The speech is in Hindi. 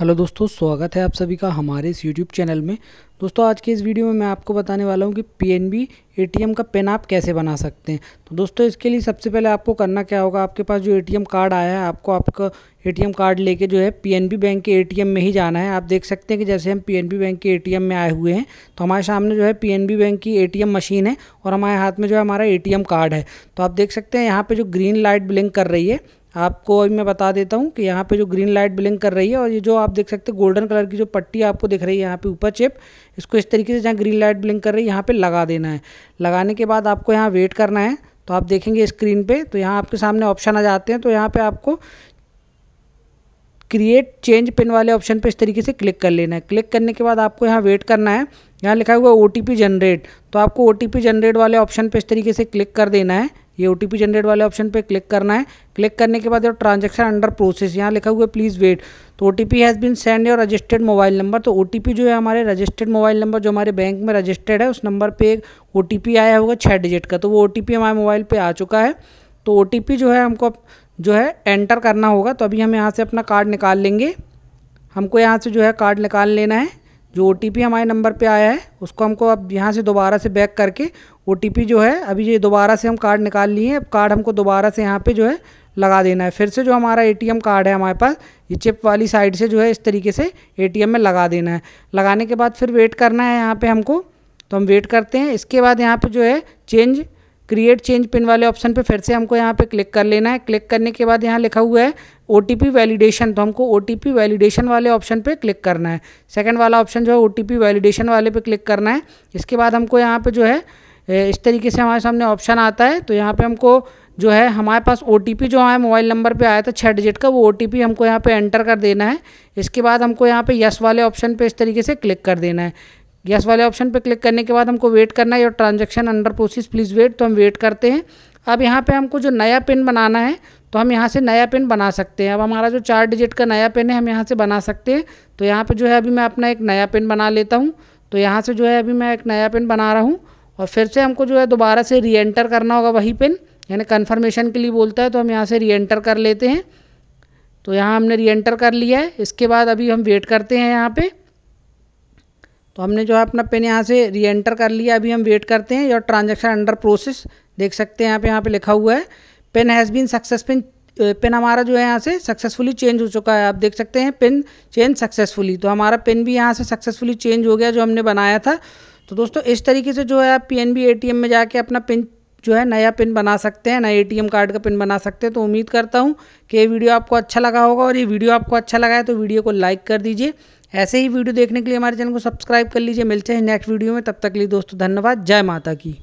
हेलो दोस्तों स्वागत है आप सभी का हमारे इस यूट्यूब चैनल में दोस्तों आज के इस वीडियो में मैं आपको बताने वाला हूं कि पीएनबी एटीएम का पेन आप कैसे बना सकते हैं तो दोस्तों इसके लिए सबसे पहले आपको करना क्या होगा आपके पास जो एटीएम कार्ड आया है आपको आपका एटीएम कार्ड लेके जो है पीएनबी बैंक के एटीएम में ही जाना है आप देख सकते हैं कि जैसे हम पीएनबी बैंक के एटीएम में आए हुए हैं तो हमारे सामने जो है पीएनबी बैंक की एटीएम मशीन है और हमारे हाथ में जो है हमारा एटीएम कार्ड है तो आप देख सकते हैं यहाँ पर जो ग्रीन लाइट ब्लिंक कर रही है आपको अभी मैं बता देता हूँ कि यहाँ पे जो ग्रीन लाइट ब्लिंक कर रही है और ये जो आप देख सकते हैं गोल्डन कलर की जो पट्टी आपको दिख रही है यहाँ पे ऊपर चिप इसको इस तरीके से जहाँ ग्रीन लाइट ब्लिंक कर रही है यहाँ पे लगा देना है लगाने के बाद आपको यहाँ वेट करना है तो आप देखेंगे स्क्रीन पर तो यहाँ आपके सामने ऑप्शन आ जाते हैं तो यहाँ पर आपको क्रिएट चेंज पिन वाले ऑप्शन पर इस तरीके से क्लिक कर लेना है क्लिक करने के बाद आपको यहाँ वेट करना है यहाँ लिखा हुआ ओ जनरेट तो आपको ओ जनरेट वाले ऑप्शन पर इस तरीके से क्लिक कर देना है ये ओ टी जनरेट वाले ऑप्शन पर क्लिक करना है क्लिक करने के बाद ट्रांजेक्शन अंडर प्रोसेस यहाँ लिखा हुआ है प्लीज़ वेट तो O T P has been send your registered mobile number तो ओ जो है हमारे रजिस्टर्ड मोबाइल नंबर जो हमारे बैंक में रजिस्टर्ड है उस नंबर पर एक ओ आया होगा छः डिजिट का तो वो ओ हमारे मोबाइल पर आ चुका है तो ओ जो है हमको जो है एंटर करना होगा तो अभी हम यहाँ से अपना कार्ड निकाल लेंगे हमको यहाँ से जो है कार्ड निकाल लेना है जो ओ हमारे नंबर पे आया है उसको हमको अब यहाँ से दोबारा से बैक करके ओ जो है अभी ये दोबारा से हम कार्ड निकाल लिए हैं अब कार्ड हमको दोबारा से यहाँ पे जो है लगा देना है फिर से जो हमारा एटीएम कार्ड है हमारे पास ये चिप वाली साइड से जो है इस तरीके से एटीएम में लगा देना है लगाने के बाद फिर वेट करना है यहाँ पर हमको तो हम वेट करते हैं इसके बाद यहाँ पर जो है चेंज क्रिएट चेंज पिन वाले ऑप्शन पे फिर से हमको यहाँ पे क्लिक कर लेना है क्लिक करने के बाद यहाँ लिखा हुआ है ओ वैलिडेशन तो हमको ओ वैलिडेशन वाले ऑप्शन पे क्लिक करना है सेकंड वाला ऑप्शन जो है ओ वैलिडेशन वाले पे क्लिक करना है इसके बाद हमको यहाँ पे जो है इस तरीके से हमारे सामने ऑप्शन आता है तो यहाँ पर हमको जो है हमारे पास ओ जो हमारे मोबाइल नंबर पर आया था छः डिजिट का वो ओ हमको यहाँ पे एंटर कर देना है इसके बाद हमको यहाँ पे यस वाले ऑप्शन पर इस तरीके से क्लिक कर देना है गैस वाले ऑप्शन पर क्लिक करने के बाद हमको वेट करना है your transaction under process please wait तो हम वेट करते हैं अब यहाँ पे हमको जो नया पिन बनाना है तो हम यहाँ से नया पिन बना सकते हैं अब हमारा जो चार डिजिट का नया पिन है हम यहाँ से बना सकते हैं तो यहाँ पर जो है अभी मैं अपना एक नया पिन बना लेता हूँ तो यहाँ से जो है अभी मैं एक नया पिन बना रहा हूँ और फिर से हमको जो है दोबारा से री एंटर करना होगा वही पिन यानी कन्फर्मेशन के लिए बोलता है तो हम यहाँ से री एंटर कर लेते हैं तो यहाँ हमने री एंटर कर लिया है इसके बाद अभी हम वेट करते हैं यहाँ पर तो हमने जो है अपना पिन यहाँ से री एंटर कर लिया अभी हम वेट करते हैं योर ट्रांजेक्शन अंडर प्रोसेस देख सकते हैं यहाँ पे यहाँ पे लिखा हुआ है pin has been success pin pin हमारा जो है यहाँ से सक्सेसफुली चेंज हो चुका है आप देख सकते हैं पिन चेंज सक्सेसफुली तो हमारा पिन भी यहाँ से सक्सेसफुली चेंज हो गया जो हमने बनाया था तो दोस्तों इस तरीके से जो है आप P N B A T M में जाके अपना पिन जो है नया पिन बना सकते हैं नया एटीएम कार्ड का पिन बना सकते हैं तो उम्मीद करता हूँ कि ये वीडियो आपको अच्छा लगा होगा और ये वीडियो आपको अच्छा लगा है तो वीडियो को लाइक कर दीजिए ऐसे ही वीडियो देखने के लिए हमारे चैनल को सब्सक्राइब कर लीजिए मिलते हैं नेक्स्ट वीडियो में तब तक के लिए दोस्तों धन्यवाद जय माता की